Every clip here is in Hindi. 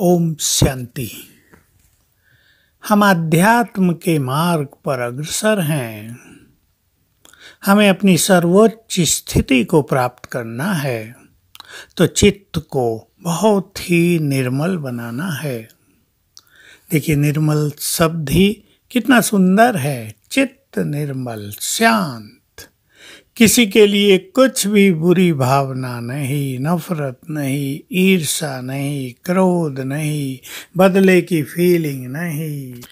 ओम शांति हम आध्यात्म के मार्ग पर अग्रसर हैं हमें अपनी सर्वोच्च स्थिति को प्राप्त करना है तो चित्त को बहुत ही निर्मल बनाना है देखिए निर्मल शब्द ही कितना सुंदर है चित्त निर्मल शांत किसी के लिए कुछ भी बुरी भावना नहीं नफरत नहीं ईर्षा नहीं क्रोध नहीं बदले की फीलिंग नहीं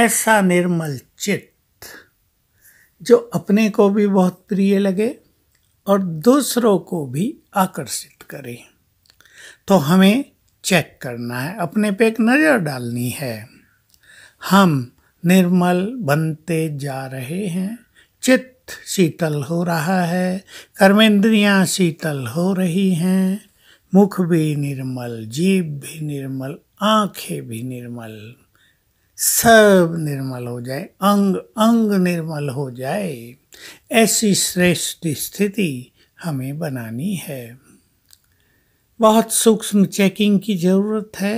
ऐसा निर्मल चित्त जो अपने को भी बहुत प्रिय लगे और दूसरों को भी आकर्षित करे तो हमें चेक करना है अपने पे एक नज़र डालनी है हम निर्मल बनते जा रहे हैं चित्त शीतल हो रहा है कर्मेंद्रियां शीतल हो रही हैं मुख भी निर्मल जीव भी निर्मल आंखें भी निर्मल सब निर्मल हो जाए अंग अंग निर्मल हो जाए ऐसी श्रेष्ठ स्थिति हमें बनानी है बहुत सूक्ष्म चेकिंग की ज़रूरत है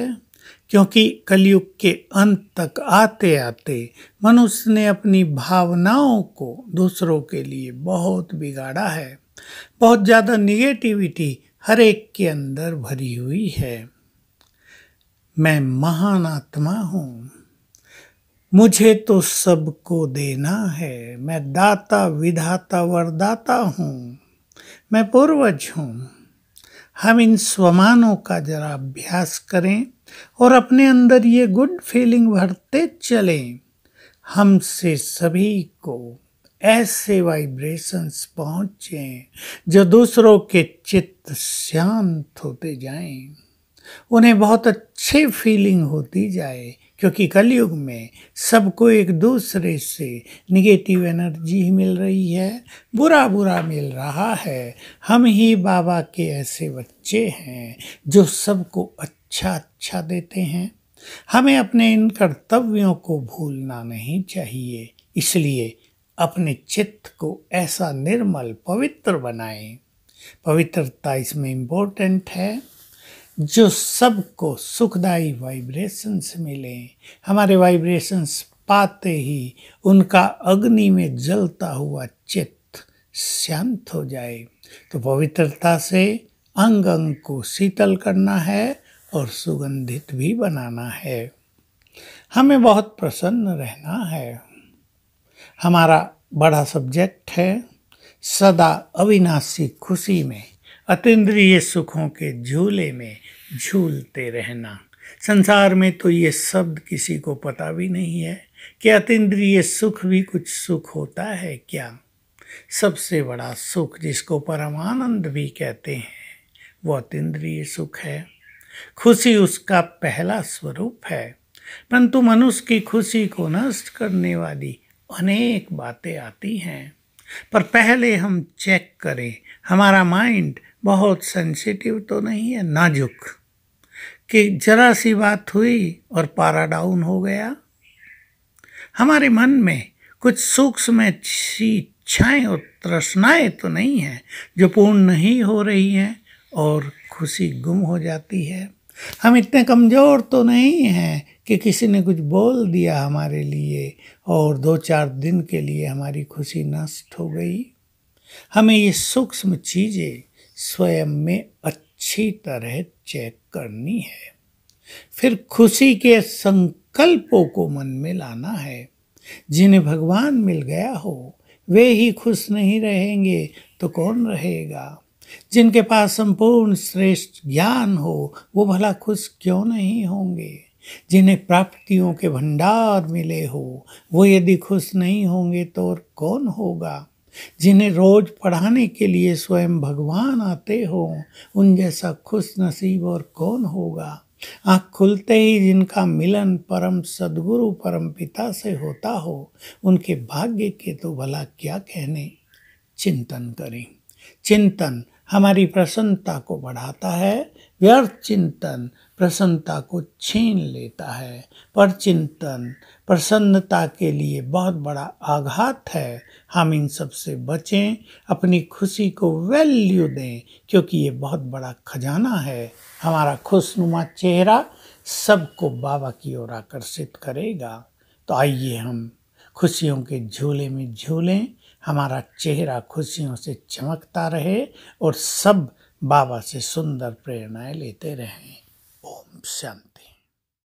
क्योंकि कलयुग के अंत तक आते आते मनुष्य ने अपनी भावनाओं को दूसरों के लिए बहुत बिगाड़ा है बहुत ज़्यादा निगेटिविटी हर एक के अंदर भरी हुई है मैं महान आत्मा हूँ मुझे तो सबको देना है मैं दाता विधाता वरदाता हूँ मैं पूर्वज हूँ हम इन स्वमानों का जरा अभ्यास करें और अपने अंदर ये गुड फीलिंग भरते चलें हमसे सभी को ऐसे वाइब्रेशंस पहुँचें जो दूसरों के चित्त शांत होते जाएं उन्हें बहुत अच्छे फीलिंग होती जाए क्योंकि कलयुग में सबको एक दूसरे से निगेटिव एनर्जी ही मिल रही है बुरा बुरा मिल रहा है हम ही बाबा के ऐसे बच्चे हैं जो सबको अच्छा अच्छा अच्छा देते हैं हमें अपने इन कर्तव्यों को भूलना नहीं चाहिए इसलिए अपने चित्त को ऐसा निर्मल पवित्र बनाएं पवित्रता इसमें इम्पोर्टेंट है जो सबको सुखदायी वाइब्रेशंस मिले हमारे वाइब्रेशंस पाते ही उनका अग्नि में जलता हुआ चित्त शांत हो जाए तो पवित्रता से अंग अंग को शीतल करना है और सुगंधित भी बनाना है हमें बहुत प्रसन्न रहना है हमारा बड़ा सब्जेक्ट है सदा अविनाशी खुशी में अतीन्द्रिय सुखों के झूले में झूलते रहना संसार में तो ये शब्द किसी को पता भी नहीं है कि अतीन्द्रिय सुख भी कुछ सुख होता है क्या सबसे बड़ा सुख जिसको परमानंद भी कहते हैं वो अतीन्द्रिय सुख है खुशी उसका पहला स्वरूप है परंतु मनुष्य की खुशी को नष्ट करने वाली अनेक बातें आती हैं पर पहले हम चेक करें हमारा माइंड बहुत सेंसिटिव तो नहीं है नाजुक कि जरा सी बात हुई और पारा डाउन हो गया हमारे मन में कुछ सूक्ष्म इच्छाएँ और तृष्णाएँ तो नहीं हैं जो पूर्ण नहीं हो रही हैं और खुशी गुम हो जाती है हम इतने कमज़ोर तो नहीं हैं कि किसी ने कुछ बोल दिया हमारे लिए और दो चार दिन के लिए हमारी खुशी नष्ट हो गई हमें ये सूक्ष्म चीज़ें स्वयं में अच्छी तरह चेक करनी है फिर खुशी के संकल्पों को मन में लाना है जिन्हें भगवान मिल गया हो वे ही खुश नहीं रहेंगे तो कौन रहेगा जिनके पास संपूर्ण श्रेष्ठ ज्ञान हो वो भला खुश क्यों नहीं होंगे जिन्हें प्राप्तियों के भंडार मिले हो वो यदि खुश नहीं होंगे तो और कौन होगा जिन्हें रोज पढ़ाने के लिए स्वयं भगवान आते हो उन जैसा खुश नसीब और कौन होगा आँख खुलते ही जिनका मिलन परम सदगुरु परम पिता से होता हो उनके भाग्य के तो भला क्या कहने चिंतन करें चिंतन हमारी प्रसन्नता को बढ़ाता है व्यर्थ चिंतन प्रसन्नता को छीन लेता है पर चिंतन प्रसन्नता के लिए बहुत बड़ा आघात है हम इन सब से बचें अपनी खुशी को वैल्यू दें क्योंकि ये बहुत बड़ा खजाना है हमारा खुशनुमा चेहरा सबको बाबा की ओर आकर्षित करेगा तो आइए हम खुशियों के झूले में झूलें हमारा चेहरा खुशियों से चमकता रहे और सब बाबा से सुंदर प्रेरणाएं लेते रहें ओम शांति